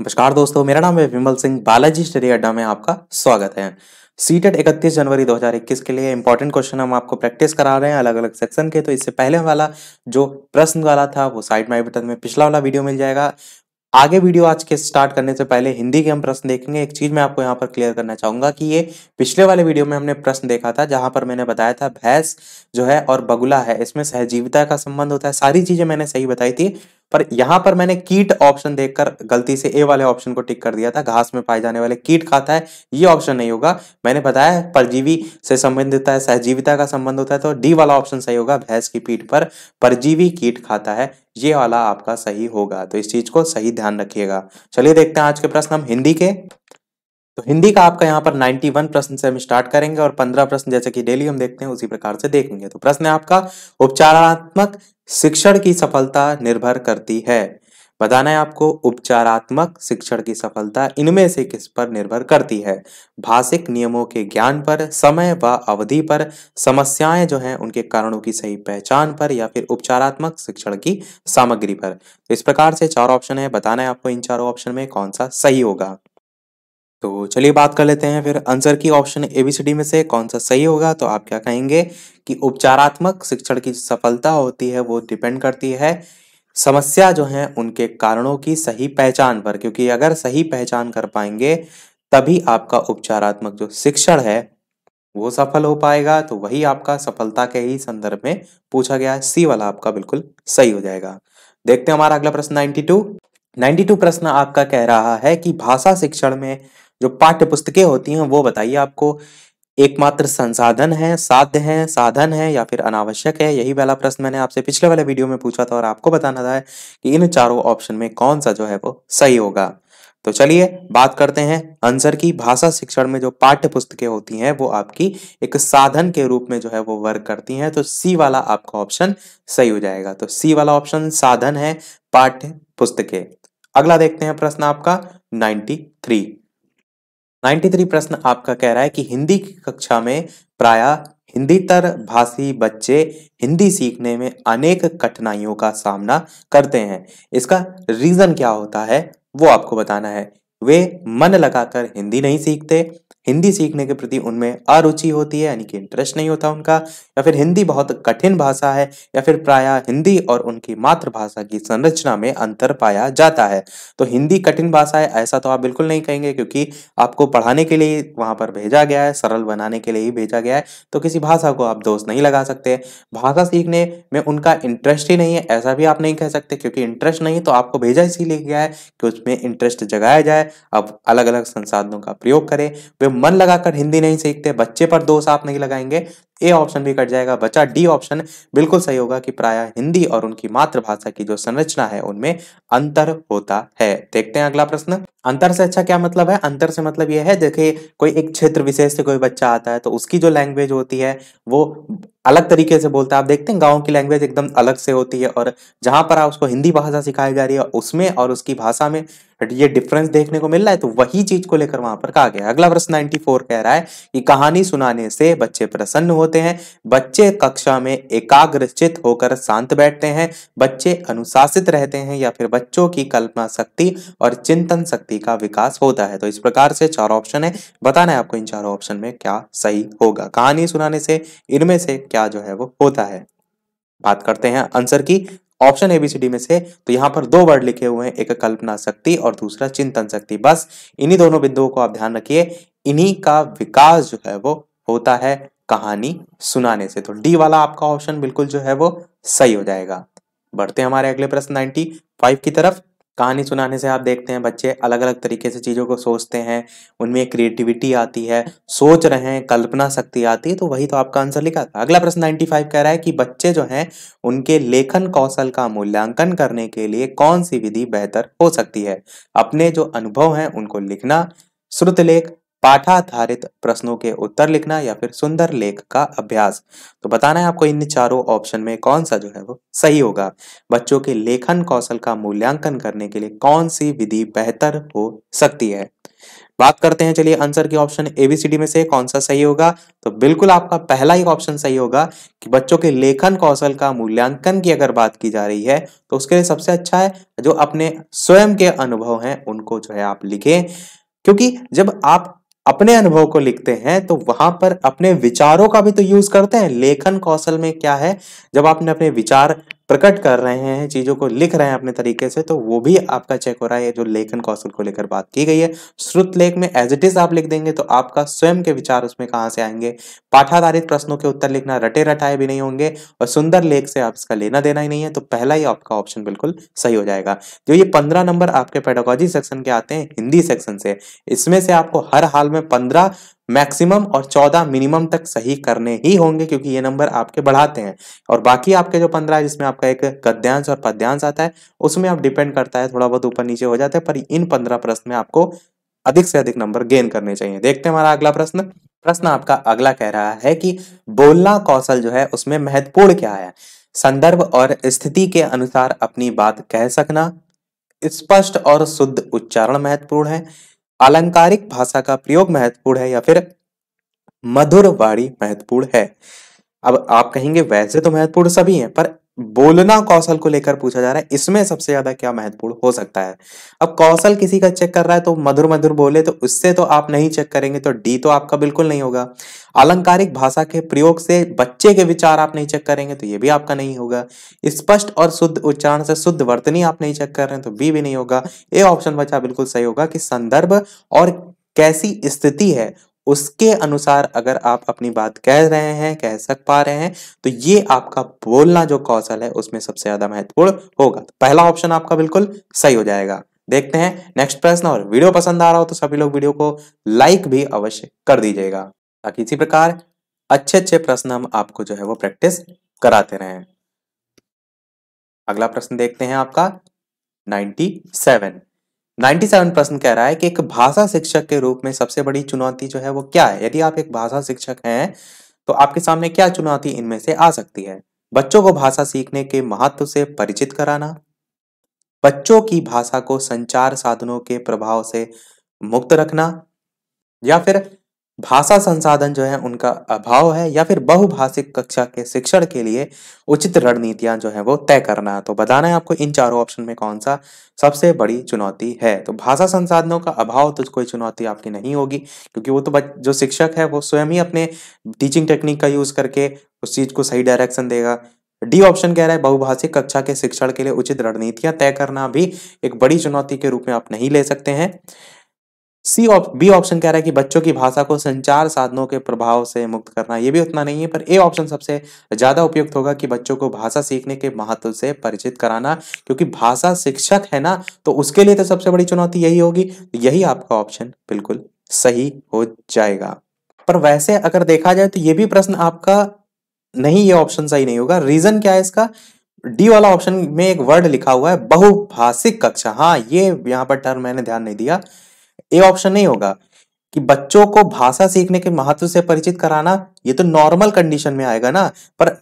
नमस्कार दोस्तों मेरा नाम है विमल सिंह बालाजी स्टडी अड्डा में आपका स्वागत है सीटेट 31 जनवरी 2021 के लिए इंपॉर्टेंट क्वेश्चन हम आपको प्रैक्टिस करा रहे हैं अलग अलग सेक्शन के तो इससे पहले वाला जो प्रश्न वाला था वो साइड माई बटन में पिछला वाला वीडियो मिल जाएगा आगे वीडियो आज के स्टार्ट करने से पहले हिंदी के हम प्रश्न देखेंगे एक चीज मैं आपको यहाँ पर क्लियर करना चाहूंगा कि ये पिछले वाले वीडियो में हमने प्रश्न देखा था जहां पर मैंने बताया था भैंस जो है और बगुला है इसमें सहजीविता का संबंध होता है सारी चीजें मैंने सही बताई थी पर यहां पर मैंने कीट ऑप्शन देखकर गलती से ए वाले ऑप्शन को टिक कर दिया था घास में पाए जाने वाले कीट खाता है ये ऑप्शन नहीं होगा मैंने बताया परजीवी से संबंधित है सहजीविता का संबंध होता है तो डी वाला ऑप्शन सही होगा भैंस की पीठ पर परजीवी कीट खाता है ये वाला आपका सही होगा तो इस चीज को सही ध्यान रखिएगा चलिए देखते हैं आज के प्रश्न हम हिंदी के तो हिंदी का आपका यहाँ पर 91 प्रश्न से हम स्टार्ट करेंगे और 15 प्रश्न जैसे कि डेली हम देखते हैं उसी प्रकार से देखेंगे तो प्रश्न है आपका उपचारात्मक शिक्षण की सफलता निर्भर करती है बताना है आपको उपचारात्मक शिक्षण की सफलता इनमें से किस पर निर्भर करती है भाषिक नियमों के ज्ञान पर समय व अवधि पर समस्याएं जो हैं उनके कारणों की सही पहचान पर या फिर उपचारात्मक शिक्षण की सामग्री पर तो इस प्रकार से चार ऑप्शन है बताना है आपको इन चारों ऑप्शन में कौन सा सही होगा तो चलिए बात कर लेते हैं फिर आंसर की option A B C D में से कौन सा सही होगा तो आप क्या कहेंगे कि उपचारात्मक शिक्षण की सफलता होती है वो डिपेंड करती है समस्या जो है उनके कारणों की सही पहचान पर क्योंकि अगर सही पहचान कर पाएंगे तभी आपका उपचारात्मक जो शिक्षण है वो सफल हो पाएगा तो वही आपका सफलता के ही संदर्भ में पूछा गया सी वाला आपका बिल्कुल सही हो जाएगा देखते हैं हमारा अगला प्रश्न 92 92 प्रश्न आपका कह रहा है कि भाषा शिक्षण में जो पाठ्य पुस्तकें होती हैं वो बताइए आपको एकमात्र संसाधन है साध्य है साधन है या फिर अनावश्यक है यही वाला प्रश्न मैंने आपसे पिछले वाले वीडियो में पूछा था और आपको बताना था कि इन चारों ऑप्शन में कौन सा जो है वो सही होगा तो चलिए बात करते हैं आंसर की भाषा शिक्षण में जो पाठ्य पुस्तकें होती हैं वो आपकी एक साधन के रूप में जो है वो वर्क करती हैं तो सी वाला आपका ऑप्शन सही हो जाएगा तो सी वाला ऑप्शन साधन है पाठ्य पुस्तकें अगला देखते हैं प्रश्न आपका 93 93 प्रश्न आपका कह रहा है कि हिंदी की कक्षा में प्राय हिंदी तर भाषी बच्चे हिंदी सीखने में अनेक कठिनाइयों का सामना करते हैं इसका रीज़न क्या होता है वो आपको बताना है वे मन लगाकर हिंदी नहीं सीखते हिंदी सीखने के प्रति उनमें अरुचि होती है यानी कि इंटरेस्ट नहीं होता उनका या फिर हिंदी बहुत कठिन भाषा है या फिर प्रायः हिंदी और उनकी मातृभाषा की संरचना में अंतर पाया जाता है तो हिंदी कठिन भाषा है ऐसा तो आप बिल्कुल नहीं कहेंगे क्योंकि आपको पढ़ाने के लिए वहाँ पर भेजा गया है सरल बनाने के लिए ही भेजा गया है तो किसी भाषा को आप दोष नहीं लगा सकते भाषा सीखने में उनका इंटरेस्ट ही नहीं है ऐसा भी आप नहीं कह सकते क्योंकि इंटरेस्ट नहीं तो आपको भेजा इसीलिए गया है कि उसमें इंटरेस्ट जगाया जाए अब अलग अलग संसाधनों का प्रयोग करें वे मन लगाकर हिंदी नहीं सीखते बच्चे पर दोष आप नहीं लगाएंगे ए ऑप्शन भी कट जाएगा बचा डी ऑप्शन बिल्कुल सही होगा कि प्राय हिंदी और उनकी मातृभाषा की जो संरचना है उनमें अंतर होता है देखते हैं अगला प्रश्न अंतर से अच्छा क्या मतलब है अंतर से मतलब यह है देखिए कोई एक क्षेत्र विशेष से कोई बच्चा आता है तो उसकी जो लैंग्वेज होती है वो अलग तरीके से बोलता है आप देखते हैं गाँव की लैंग्वेज एकदम अलग से होती है और जहाँ पर आप उसको हिंदी भाषा सिखाई जा रही है उसमें और उसकी भाषा में ये डिफरेंस देखने को मिल रहा है तो वही चीज को लेकर वहां पर कहा गया अगला प्रश्न 94 कह रहा है कि कहानी सुनाने से बच्चे प्रसन्न होते हैं बच्चे कक्षा में एकाग्रचित होकर शांत बैठते हैं बच्चे अनुशासित रहते हैं या फिर बच्चों की कल्पना शक्ति और चिंतन शक्ति का विकास होता है तो इस प्रकार से चार ऑप्शन है बताना है आपको इन चारों ऑप्शन में क्या सही होगा कहानी सुनाने से इनमें से क्या जो है वो होता है बात करते हैं आंसर की ऑप्शन एबीसीडी में से तो यहाँ पर दो वर्ड लिखे हुए हैं एक कल्पना शक्ति और दूसरा चिंतन शक्ति बस इन्हीं दोनों बिंदुओं को आप ध्यान रखिए इन्हीं का विकास जो है वो होता है कहानी सुनाने से तो डी वाला आपका ऑप्शन बिल्कुल जो है वो सही हो जाएगा बढ़ते हमारे अगले प्रश्न 95 की तरफ कहानी सुनाने से आप देखते हैं बच्चे अलग अलग तरीके से चीज़ों को सोचते हैं उनमें क्रिएटिविटी आती है सोच रहे हैं कल्पना शक्ति आती है तो वही तो आपका आंसर लिखा था अगला प्रश्न 95 कह रहा है कि बच्चे जो हैं उनके लेखन कौशल का मूल्यांकन करने के लिए कौन सी विधि बेहतर हो सकती है अपने जो अनुभव हैं उनको लिखना श्रुतलेख पाठाधारित प्रश्नों के उत्तर लिखना या फिर सुंदर लेख का अभ्यास तो बताना है आपको इन चारों ऑप्शन में कौन सा जो है वो सही होगा बच्चों के लेखन कौशल का मूल्यांकन करने के लिए कौन सी विधि बेहतर हो सकती है बात करते हैं चलिए आंसर के ऑप्शन एबीसीडी में से कौन सा सही होगा तो बिल्कुल आपका पहला ही ऑप्शन सही होगा कि बच्चों के लेखन कौशल का मूल्यांकन की अगर बात की जा रही है तो उसके लिए सबसे अच्छा है जो अपने स्वयं के अनुभव हैं उनको जो है आप लिखें क्योंकि जब आप अपने अनुभव को लिखते हैं तो वहां पर अपने विचारों का भी तो यूज करते हैं लेखन कौशल में क्या है जब आपने अपने विचार प्रकट कर रहे हैं चीज़ों को लिख रहे हैं अपने तरीके से तो वो भी आपका चेक हो रहा है जो लेखन कौशल को लेकर बात की गई है श्रुत लेख में एज इट इज आप लिख देंगे तो आपका स्वयं के विचार उसमें कहां से आएंगे पाठाधारित प्रश्नों के उत्तर लिखना रटे रटाए भी नहीं होंगे और सुंदर लेख से आप इसका लेना देना ही नहीं है तो पहला ही आपका ऑप्शन बिल्कुल सही हो जाएगा जो ये पंद्रह नंबर आपके पेडागोजी सेक्शन के आते हैं हिंदी सेक्शन से इसमें से आपको हर हाल में पंद्रह मैक्सिमम और चौदह मिनिमम तक सही करने ही होंगे क्योंकि ये नंबर आपके बढ़ाते हैं और बाकी आपके जो पंद्रह जिसमें आपका एक गद्यांश और पद्यांश आता है उसमें आप डिपेंड करता है थोड़ा बहुत ऊपर नीचे हो जाता है पर इन पंद्रह प्रश्न में आपको अधिक से अधिक नंबर गेन करने चाहिए देखते हैं हमारा अगला प्रश्न प्रश्न आपका अगला कह रहा है कि बोलना कौशल जो है उसमें महत्वपूर्ण क्या है संदर्भ और स्थिति के अनुसार अपनी बात कह सकना स्पष्ट और शुद्ध उच्चारण महत्वपूर्ण है अलंकारिक भाषा का प्रयोग महत्वपूर्ण है या फिर मधुर वाणी महत्वपूर्ण है अब आप कहेंगे वैसे तो महत्वपूर्ण सभी हैं पर बोलना कौशल को लेकर पूछा जा रहा है इसमें सबसे ज्यादा क्या महत्वपूर्ण हो सकता है अब कौशल किसी का चेक कर रहा है तो मधुर मधुर बोले तो उससे तो आप नहीं चेक करेंगे तो डी तो आपका बिल्कुल नहीं होगा अलंकारिक भाषा के प्रयोग से बच्चे के विचार आप नहीं चेक करेंगे तो ये भी आपका नहीं होगा स्पष्ट और शुद्ध उच्चारण से शुद्ध वर्तनी आप नहीं चेक कर रहे हैं तो बी भी नहीं होगा ए ऑप्शन बचा बिल्कुल सही होगा कि संदर्भ और कैसी स्थिति है उसके अनुसार अगर आप अपनी बात कह रहे हैं कह सक पा रहे हैं तो ये आपका बोलना जो कौशल है उसमें सबसे ज्यादा महत्वपूर्ण होगा तो पहला ऑप्शन आपका बिल्कुल सही हो जाएगा देखते हैं नेक्स्ट प्रश्न और वीडियो पसंद आ रहा हो तो सभी लोग वीडियो को लाइक भी अवश्य कर दीजिएगा ताकि इसी प्रकार अच्छे अच्छे प्रश्न हम आपको जो है वो प्रैक्टिस कराते रहे अगला प्रश्न देखते हैं आपका 97 97 कह रहा है कि एक भाषा शिक्षक के रूप में सबसे बड़ी चुनौती जो है वो क्या है यदि आप एक भाषा शिक्षक हैं तो आपके सामने क्या चुनौती इनमें से आ सकती है बच्चों को भाषा सीखने के महत्व से परिचित कराना बच्चों की भाषा को संचार साधनों के प्रभाव से मुक्त रखना या फिर भाषा संसाधन जो है उनका अभाव है या फिर बहुभाषिक कक्षा के शिक्षण के लिए उचित रणनीतियां जो है वो तय करना है तो बताना है आपको इन चारों ऑप्शन में कौन सा सबसे बड़ी चुनौती है तो भाषा संसाधनों का अभाव तो कोई चुनौती आपकी नहीं होगी क्योंकि वो तो जो शिक्षक है वो स्वयं ही अपने टीचिंग टेक्निक का यूज करके उस चीज को सही डायरेक्शन देगा डी ऑप्शन कह रहा है बहुभाषिक कक्षा के शिक्षण के लिए उचित रणनीतियां तय करना भी एक बड़ी चुनौती के रूप में आप नहीं ले सकते हैं सी बी ऑप्शन कह रहा है कि बच्चों की भाषा को संचार साधनों के प्रभाव से मुक्त करना यह भी उतना नहीं है पर ए ऑप्शन सबसे ज़्यादा उपयुक्त होगा कि बच्चों को भाषा सीखने के महत्व से परिचित कराना क्योंकि भाषा शिक्षक है ना तो उसके लिए तो सबसे बड़ी चुनौती यही होगी तो यही आपका ऑप्शन बिल्कुल सही हो जाएगा पर वैसे अगर देखा जाए तो ये भी प्रश्न आपका नहीं ये ऑप्शन सही नहीं होगा रीजन क्या है इसका डी वाला ऑप्शन में एक वर्ड लिखा हुआ है बहुभाषिक कक्षा हाँ ये यहां पर टर्म मैंने ध्यान नहीं दिया ए ऑप्शन नहीं होगा कि बच्चों को भाषा सीखने के महत्व से परिचित कराना ये तो नॉर्मल कंडीशन में आएगा ना पर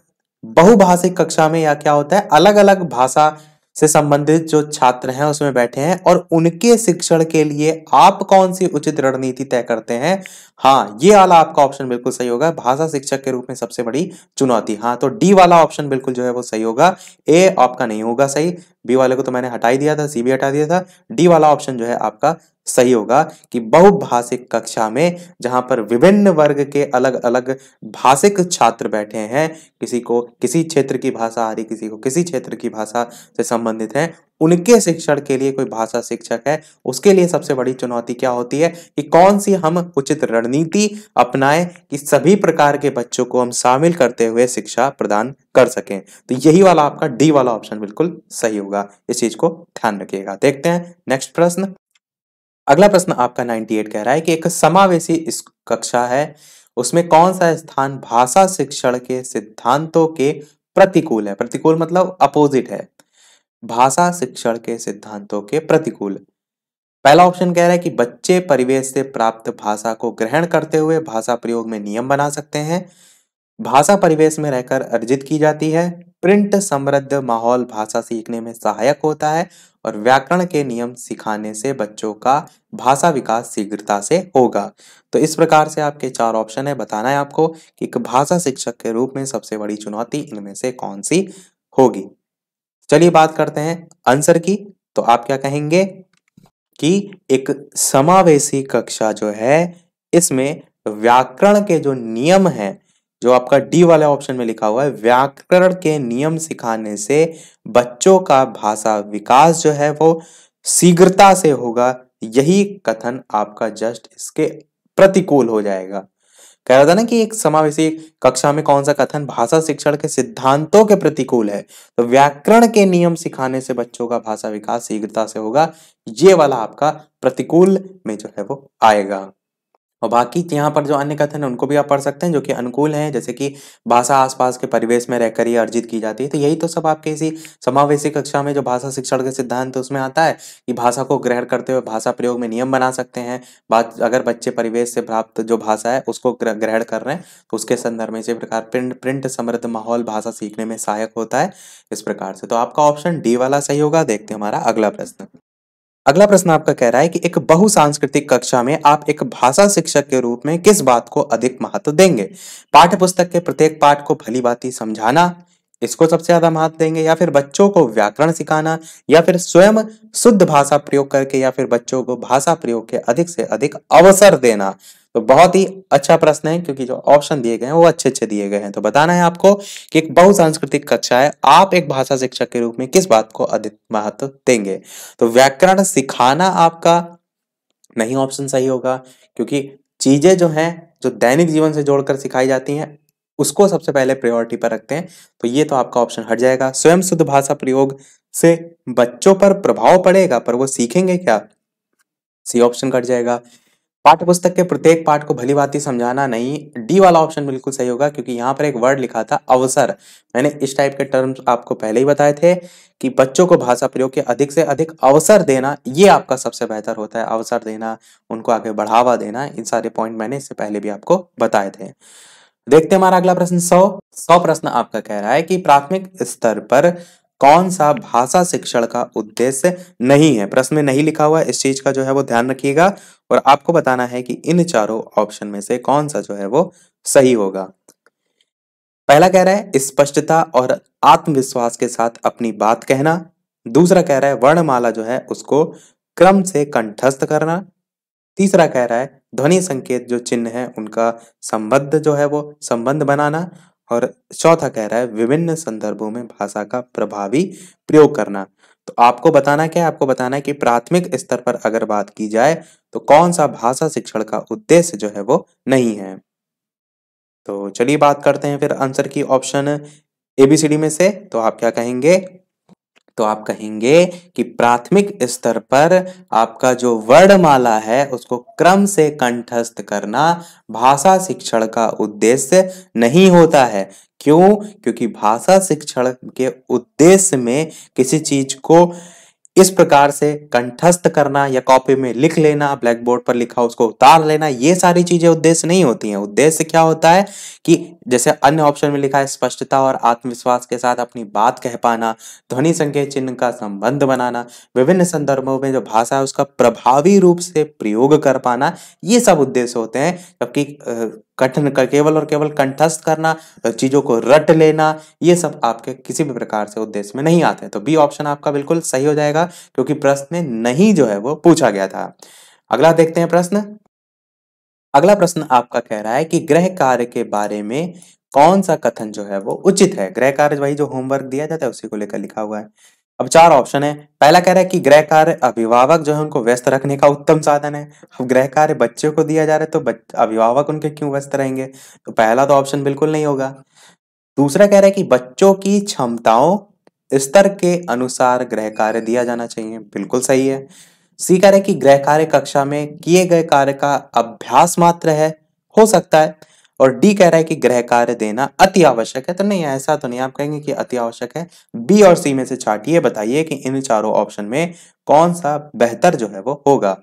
बहुभाषिक कक्षा में या क्या होता है अलग अलग भाषा से संबंधित जो छात्र हैं उसमें बैठे हैं और उनके शिक्षण के लिए आप कौन सी उचित रणनीति तय करते हैं हाँ ये वाला आपका ऑप्शन बिल्कुल सही होगा भाषा शिक्षक के रूप में सबसे बड़ी चुनौती हाँ तो डी वाला ऑप्शन बिल्कुल जो है वो सही होगा ए आपका नहीं होगा सही बी वाले को तो मैंने हटाई दिया था सी भी हटा दिया था डी वाला ऑप्शन जो है आपका सही होगा कि बहुभाषिक कक्षा में जहां पर विभिन्न वर्ग के अलग अलग भाषिक छात्र बैठे हैं किसी को किसी क्षेत्र की भाषा आ रही किसी को किसी क्षेत्र की भाषा से संबंधित है उनके शिक्षण के लिए कोई भाषा शिक्षक है उसके लिए सबसे बड़ी चुनौती क्या होती है कि कौन सी हम उचित रणनीति अपनाएं कि सभी प्रकार के बच्चों को हम शामिल करते हुए शिक्षा प्रदान कर सकें तो यही वाला आपका डी वाला ऑप्शन बिल्कुल सही होगा इस चीज को ध्यान रखिएगा देखते हैं नेक्स्ट प्रश्न अगला प्रश्न आपका 98 कह रहा है कि एक समावेशी कक्षा है उसमें कौन सा स्थान भाषा शिक्षण के सिद्धांतों के प्रतिकूल है प्रतिकूल मतलब अपोजिट है भाषा शिक्षण के सिद्धांतों के प्रतिकूल पहला ऑप्शन कह रहा है कि बच्चे परिवेश से प्राप्त भाषा को ग्रहण करते हुए भाषा प्रयोग में नियम बना सकते हैं भाषा परिवेश में रहकर अर्जित की जाती है प्रिंट समृद्ध माहौल भाषा सीखने में सहायक होता है और व्याकरण के नियम सिखाने से बच्चों का भाषा विकास शीघ्रता से होगा तो इस प्रकार से आपके चार ऑप्शन है बताना है आपको कि एक भाषा शिक्षक के रूप में सबसे बड़ी चुनौती इनमें से कौन सी होगी चलिए बात करते हैं आंसर की तो आप क्या कहेंगे कि एक समावेशी कक्षा जो है इसमें व्याकरण के जो नियम हैं जो आपका डी वाला ऑप्शन में लिखा हुआ है व्याकरण के नियम सिखाने से बच्चों का भाषा विकास जो है वो शीघ्रता से होगा यही कथन आपका जस्ट इसके प्रतिकूल हो जाएगा कह रहा था ना कि एक समावेशी कक्षा में कौन सा कथन भाषा शिक्षण के सिद्धांतों के प्रतिकूल है तो व्याकरण के नियम सिखाने से बच्चों का भाषा विकास शीघ्रता से होगा ये वाला आपका प्रतिकूल में जो है वो आएगा और बाकी यहाँ पर जो अन्य कथन है उनको भी आप पढ़ सकते हैं जो कि अनुकूल हैं जैसे कि भाषा आसपास के परिवेश में रहकर ही अर्जित की जाती है तो यही तो सब आपके इसी समावेशी कक्षा में जो भाषा शिक्षण के सिद्धांत उसमें आता है कि भाषा को ग्रहण करते हुए भाषा प्रयोग में नियम बना सकते हैं बात अगर बच्चे परिवेश से प्राप्त जो भाषा है उसको ग्रहण कर रहे हैं तो उसके संदर्भ में इसी प्रकार प्रिंट प्रिंट समृद्ध माहौल भाषा सीखने में सहायक होता है इस प्रकार से तो आपका ऑप्शन डी वाला सही होगा देखते हैं हमारा अगला प्रश्न अगला प्रश्न आपका कह रहा है कि एक बहु सांस्कृतिक कक्षा में आप एक भाषा शिक्षक के रूप में किस बात को अधिक महत्व देंगे पाठ्य पुस्तक के प्रत्येक पाठ को भली भांति समझाना इसको सबसे ज्यादा महत्व देंगे या फिर बच्चों को व्याकरण सिखाना या फिर स्वयं शुद्ध भाषा प्रयोग करके या फिर बच्चों को भाषा प्रयोग के अधिक से अधिक अवसर देना तो बहुत ही अच्छा प्रश्न है क्योंकि जो ऑप्शन दिए गए हैं वो अच्छे अच्छे दिए गए हैं तो बताना है आपको कि एक बहुसांस्कृतिक कक्षा है आप एक भाषा शिक्षक के रूप में किस बात को अधिक महत्व देंगे तो व्याकरण सिखाना आपका नहीं ऑप्शन सही होगा क्योंकि चीजें जो हैं जो दैनिक जीवन से जोड़कर सिखाई जाती हैं उसको सबसे पहले प्रायोरिटी पर रखते हैं तो ये तो आपका ऑप्शन हट जाएगा स्वयं शुद्ध भाषा प्रयोग से बच्चों पर प्रभाव पड़ेगा पर वो सीखेंगे क्या सी ऑप्शन कट जाएगा पाठ्य पुस्तक के प्रत्येक पाठ को भली बात समझाना नहीं डी वाला ऑप्शन बिल्कुल सही होगा क्योंकि यहाँ पर एक वर्ड लिखा था अवसर मैंने इस टाइप के टर्म्स आपको पहले ही बताए थे कि बच्चों को भाषा प्रयोग के अधिक से अधिक अवसर देना ये आपका सबसे बेहतर होता है अवसर देना उनको आगे बढ़ावा देना इन सारे पॉइंट मैंने इससे पहले भी आपको बताए थे देखते हैं हमारा अगला प्रश्न सौ सौ प्रश्न आपका कह रहा है कि प्राथमिक स्तर पर कौन सा भाषा शिक्षण का उद्देश्य नहीं है प्रश्न में नहीं लिखा हुआ इस चीज का जो है वो ध्यान रखिएगा और आपको बताना है कि इन चारों ऑप्शन में से कौन सा जो है वो सही होगा पहला कह रहा है स्पष्टता और आत्मविश्वास के साथ अपनी बात कहना दूसरा कह रहा है वर्णमाला जो है उसको क्रम से कंठस्थ करना तीसरा कह रहा है ध्वनि संकेत जो चिन्ह है उनका संबद्ध जो है वो संबंध बनाना और चौथा कह रहा है विभिन्न संदर्भों में भाषा का प्रभावी प्रयोग करना तो आपको बताना क्या है आपको बताना है कि प्राथमिक स्तर पर अगर बात की जाए तो कौन सा भाषा शिक्षण का उद्देश्य जो है वो नहीं है तो चलिए बात करते हैं फिर आंसर की ऑप्शन एबीसीडी में से तो आप क्या कहेंगे तो आप कहेंगे कि प्राथमिक स्तर पर आपका जो वर्णमाला है उसको क्रम से कंठस्थ करना भाषा शिक्षण का उद्देश्य नहीं होता है क्यों क्योंकि भाषा शिक्षण के उद्देश्य में किसी चीज को इस प्रकार से कंठस्थ करना या कॉपी में लिख लेना ब्लैक बोर्ड पर लिखा उसको उतार लेना ये सारी चीजें उद्देश्य नहीं होती हैं उद्देश्य क्या होता है कि जैसे अन्य ऑप्शन में लिखा है स्पष्टता और आत्मविश्वास के साथ अपनी बात कह पाना ध्वनि संकेत चिन्ह का संबंध बनाना विभिन्न संदर्भों में जो भाषा है उसका प्रभावी रूप से प्रयोग कर पाना ये सब उद्देश्य होते हैं जबकि कठिन केवल और केवल कंठस्थ करना चीजों को रट लेना ये सब आपके किसी भी प्रकार से उद्देश्य में नहीं आते तो बी ऑप्शन आपका बिल्कुल सही हो जाएगा क्योंकि प्रश्न में नहीं जो है वो पूछा गया था अगला देखते हैं प्रश्न अगला प्रश्न आपका कह रहा है कि ग्रह कार्य के बारे में कौन सा कथन जो है वो उचित है ग्रह कार्य वही जो होमवर्क दिया जाता है उसी को लेकर लिखा हुआ है अब चार ऑप्शन है पहला कह रहा है कि गृह कार्य अभिभावक जो है उनको व्यस्त रखने का उत्तम साधन है अब गृह कार्य बच्चे को दिया जा रहा है तो अभिभावक उनके क्यों व्यस्त रहेंगे तो पहला तो ऑप्शन बिल्कुल नहीं होगा दूसरा कह रहा है कि बच्चों की क्षमताओं स्तर के अनुसार गृह कार्य दिया जाना चाहिए बिल्कुल सही है सी कह रहे कि गृह कार्य कक्षा में किए गए कार्य का अभ्यास मात्र है हो सकता है और डी कह रहा है कि ग्रह कार्य देना अति आवश्यक है तो नहीं ऐसा तो नहीं आप कहेंगे कि अति आवश्यक है बी और सी में से छाटिए बताइए कि इन चारों ऑप्शन में कौन सा बेहतर जो है वो होगा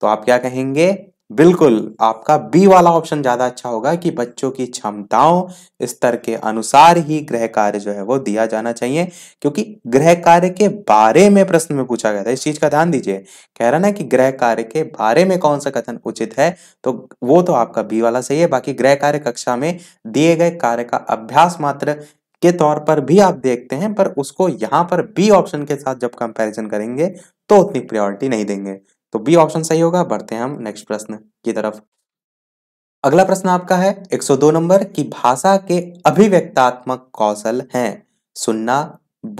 तो आप क्या कहेंगे बिल्कुल आपका बी वाला ऑप्शन ज्यादा अच्छा होगा कि बच्चों की क्षमताओं स्तर के अनुसार ही गृह कार्य जो है वो दिया जाना चाहिए क्योंकि गृह कार्य के बारे में प्रश्न में पूछा गया था इस चीज का ध्यान दीजिए कह रहा ना कि गृह कार्य के बारे में कौन सा कथन उचित है तो वो तो आपका बी वाला सही है बाकी गृह कार्य कक्षा में दिए गए कार्य का अभ्यास मात्र के तौर पर भी आप देखते हैं पर उसको यहाँ पर बी ऑप्शन के साथ जब कंपेरिजन करेंगे तो उतनी प्रियोरिटी नहीं देंगे तो बी ऑप्शन सही होगा बढ़ते हैं हम नेक्स्ट प्रश्न की तरफ अगला प्रश्न आपका है 102 नंबर की भाषा के अभिव्यक्तात्मक कौशल हैं सुनना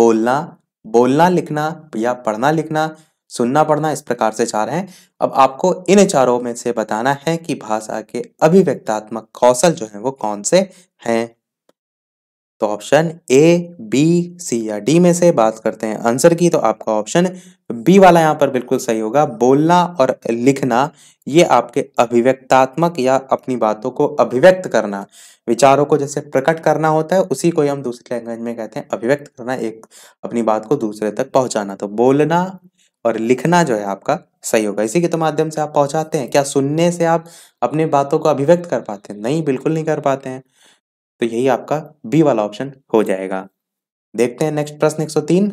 बोलना बोलना लिखना या पढ़ना लिखना सुनना पढ़ना इस प्रकार से चार हैं अब आपको इन चारों में से बताना है कि भाषा के अभिव्यक्तात्मक कौशल जो हैं वो कौन से हैं तो ऑप्शन ए बी सी या डी में से बात करते हैं आंसर की तो आपका ऑप्शन बी वाला यहाँ पर बिल्कुल सही होगा बोलना और लिखना ये आपके अभिव्यक्तात्मक या अपनी बातों को अभिव्यक्त करना विचारों को जैसे प्रकट करना होता है उसी को हम दूसरी लैंग्वेज में कहते हैं अभिव्यक्त करना एक अपनी बात को दूसरे तक पहुंचाना तो बोलना और लिखना जो है आपका सही होगा इसी के तो माध्यम से आप पहुंचाते हैं क्या सुनने से आप अपनी बातों को अभिव्यक्त कर पाते हैं नहीं बिल्कुल नहीं कर पाते हैं तो यही आपका बी वाला ऑप्शन हो जाएगा देखते हैं नेक्स्ट प्रश्न 103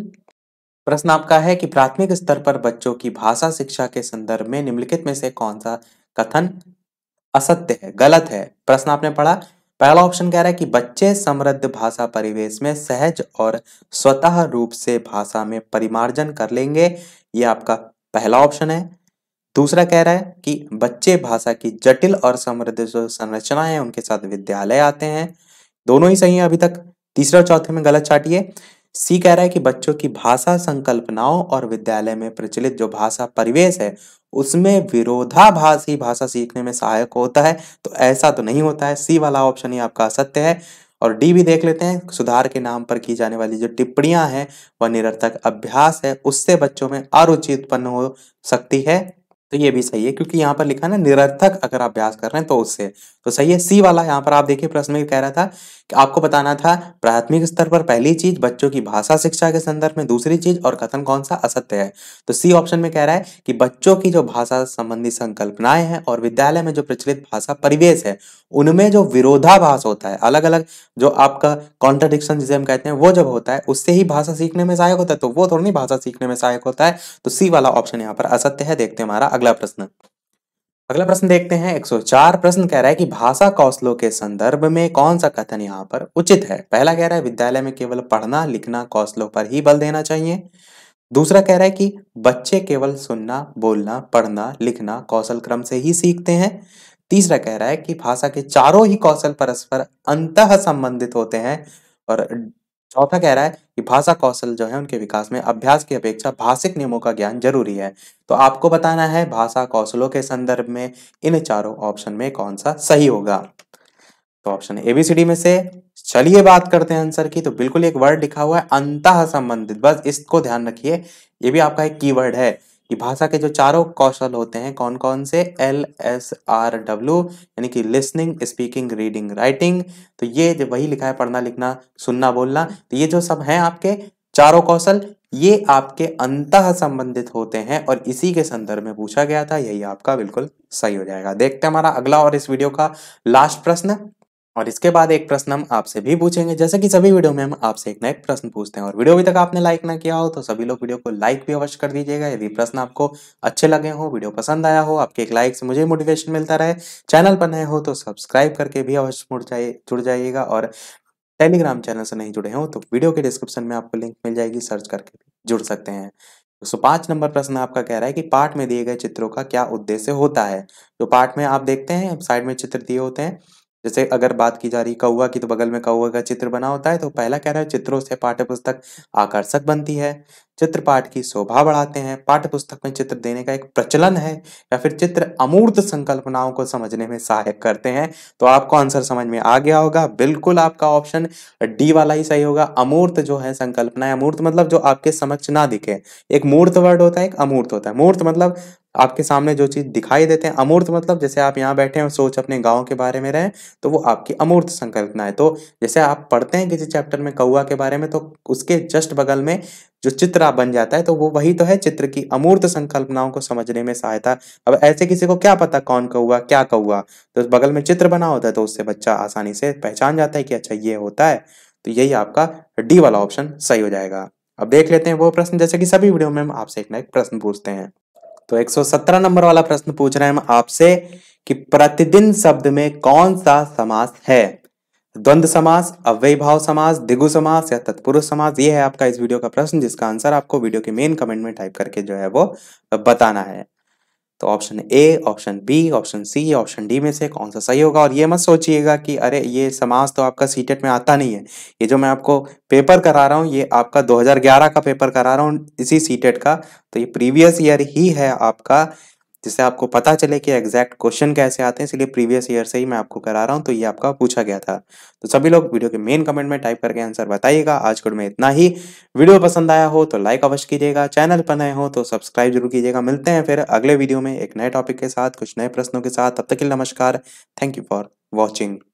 प्रश्न आपका है कि प्राथमिक स्तर पर बच्चों की भाषा शिक्षा के संदर्भ में निम्नलिखित में से कौन सा कथन असत्य है गलत है प्रश्न आपने पढ़ा पहला ऑप्शन कह रहा है कि बच्चे समृद्ध भाषा परिवेश में सहज और स्वतः रूप से भाषा में परिमार्जन कर लेंगे ये आपका पहला ऑप्शन है दूसरा कह रहा है कि बच्चे भाषा की जटिल और समृद्ध जो संरचना है उनके साथ विद्यालय आते हैं दोनों ही सही है अभी तक तीसरा और चौथे में गलत चाटिए सी कह रहा है कि बच्चों की भाषा संकल्पनाओं और विद्यालय में प्रचलित जो भाषा परिवेश है उसमें ही भाषा सीखने में सहायक होता है तो ऐसा तो नहीं होता है सी वाला ऑप्शन ही आपका असत्य है और डी भी देख लेते हैं सुधार के नाम पर की जाने वाली जो टिप्पणियां हैं वह निरर्थक अभ्यास है उससे बच्चों में अरुचि उत्पन्न हो सकती है तो ये भी सही है क्योंकि यहाँ पर लिखा ना निरर्थक अगर आप अभ्यास कर रहे हैं तो उससे तो सही है सी वाला यहाँ पर आप देखिए प्रश्न में कह रहा था कि आपको बताना था प्राथमिक स्तर पर पहली चीज बच्चों की भाषा शिक्षा के संदर्भ में दूसरी चीज और कथन कौन सा असत्य है तो सी ऑप्शन में कह रहा है कि बच्चों की जो भाषा संबंधी संकल्पनाएं हैं और विद्यालय में जो प्रचलित भाषा परिवेश है उनमें जो विरोधाभास होता है अलग अलग जो आपका कॉन्ट्राडिक्शन जिसे हम कहते हैं वो जब होता है उससे ही भाषा सीखने में सहायक होता है तो वो थोड़ी भाषा सीखने में सहायक होता है तो सी वाला ऑप्शन यहाँ पर असत्य है देखते हैं हमारा अगला अगला प्रश्न अगला प्रश्न देखते हैं 104 प्रश्न कह रहा है कि भाषा कौशलों के संदर्भ में कौन सा कथन यहाँ पर उचित है पहला कह रहा है विद्यालय में केवल पढ़ना लिखना कौशलों पर ही बल देना चाहिए दूसरा कह रहा है कि बच्चे केवल सुनना बोलना पढ़ना लिखना कौशल क्रम से ही सीखते हैं तीसरा कह रहा है कि भाषा के चारों ही कौशल परस्पर अंत संबंधित होते हैं और चौथा कह रहा है कि भाषा कौशल जो है उनके विकास में अभ्यास की अपेक्षा भाषिक नियमों का ज्ञान जरूरी है तो आपको बताना है भाषा कौशलों के संदर्भ में इन चारों ऑप्शन में कौन सा सही होगा तो ऑप्शन एबीसीडी में से चलिए बात करते हैं आंसर की तो बिल्कुल एक वर्ड लिखा हुआ है अंत संबंधित बस इसको ध्यान रखिए ये भी आपका एक की है कि भाषा के जो चारों कौशल होते हैं कौन कौन से एल एस आर डब्ल्यू यानी कि लिसनिंग स्पीकिंग रीडिंग राइटिंग तो ये जो वही लिखा है पढ़ना लिखना सुनना बोलना तो ये जो सब हैं आपके चारों कौशल ये आपके अंत संबंधित होते हैं और इसी के संदर्भ में पूछा गया था यही आपका बिल्कुल सही हो जाएगा देखते हैं हमारा अगला और इस वीडियो का लास्ट प्रश्न और इसके बाद एक प्रश्न हम आपसे भी पूछेंगे जैसे कि सभी वीडियो में हम आपसे एक नए प्रश्न पूछते हैं और वीडियो अभी तक आपने लाइक ना किया हो तो सभी लोग वीडियो को लाइक भी अवश्य कर दीजिएगा यदि प्रश्न आपको अच्छे लगे हो वीडियो पसंद आया हो आपके एक लाइक से मुझे मोटिवेशन मिलता रहे चैनल पर नए हो तो सब्सक्राइब करके भी अवश्य जुड़ जाइएगा और टेलीग्राम चैनल से नहीं जुड़े हों तो वीडियो के डिस्क्रिप्शन में आपको लिंक मिल जाएगी सर्च करके जुड़ सकते हैं सो पांच नंबर प्रश्न आपका कह रहा है कि पाठ में दिए गए चित्रों का क्या उद्देश्य होता है तो पाठ में आप देखते हैं साइड में चित्र दिए होते हैं जैसे अगर बात की जा रही कौआ की तो बगल में कौआ का चित्र बना होता है तो पहला कह रहा है चित्रों से पाठ्यपुस्तक आकर्षक बनती है चित्र पाठ की शोभा बढ़ाते हैं पाठ्य पुस्तक में चित्र देने का एक प्रचलन है या फिर चित्र अमूर्त संकल्पनाओं को समझने में सहायक करते हैं तो आपको आंसर समझ में आ गया होगा बिल्कुल आपका ऑप्शन डी वाला ही सही होगा अमूर्त जो है संकल्पना अमूर्त मतलब जो आपके समक्ष ना दिखे एक मूर्त वर्ड होता है एक अमूर्त होता है मूर्त मतलब आपके सामने जो चीज़ दिखाई देते हैं अमूर्त मतलब जैसे आप यहाँ बैठे हैं सोच अपने गांव के बारे में रहें तो वो आपकी अमूर्त संकल्पना है तो जैसे आप पढ़ते हैं किसी चैप्टर में कौआ के बारे में तो उसके जस्ट बगल में जो चित्र आप बन जाता है तो वो वही तो है चित्र की अमूर्त संकल्पनाओं को समझने में सहायता अब ऐसे किसी को क्या पता कौन कौआ क्या कौआ तो बगल में चित्र बना होता है तो उससे बच्चा आसानी से पहचान जाता है कि अच्छा ये होता है तो यही आपका डी वाला ऑप्शन सही हो जाएगा अब देख लेते हैं वो प्रश्न जैसे कि सभी वीडियो में हम आपसे एक ना एक प्रश्न पूछते हैं तो 117 नंबर वाला प्रश्न पूछ रहे हैं हम आपसे कि प्रतिदिन शब्द में कौन सा समास है द्वंद समास अव्यय भाव समास दिगु समास या तत्पुरुष समास ये है आपका इस वीडियो का प्रश्न जिसका आंसर आपको वीडियो के मेन कमेंट में टाइप करके जो है वो बताना है तो option A option B option C option D में से कौन सा सही होगा और ये मत सोचिएगा कि अरे ये समाज तो आपका सीटेट में आता नहीं है ये जो मैं आपको पेपर करा रहा हूँ ये आपका 2011 का पेपर करा रहा हूँ इसी सीटेट का तो ये प्रीवियस ईयर ही है आपका जिससे आपको पता चले कि एग्जैक्ट क्वेश्चन कैसे आते हैं इसलिए प्रीवियस ईयर से ही मैं आपको करा रहा हूँ तो ये आपका पूछा गया था तो सभी लोग वीडियो के मेन कमेंट में टाइप करके आंसर बताइएगा आज कोड में इतना ही वीडियो पसंद आया हो तो लाइक अवश्य कीजिएगा चैनल पर नए हो तो सब्सक्राइब जरूर कीजिएगा मिलते हैं फिर अगले वीडियो में एक नए टॉपिक के साथ कुछ नए प्रश्नों के साथ तब तक के नमस्कार थैंक यू फॉर वॉचिंग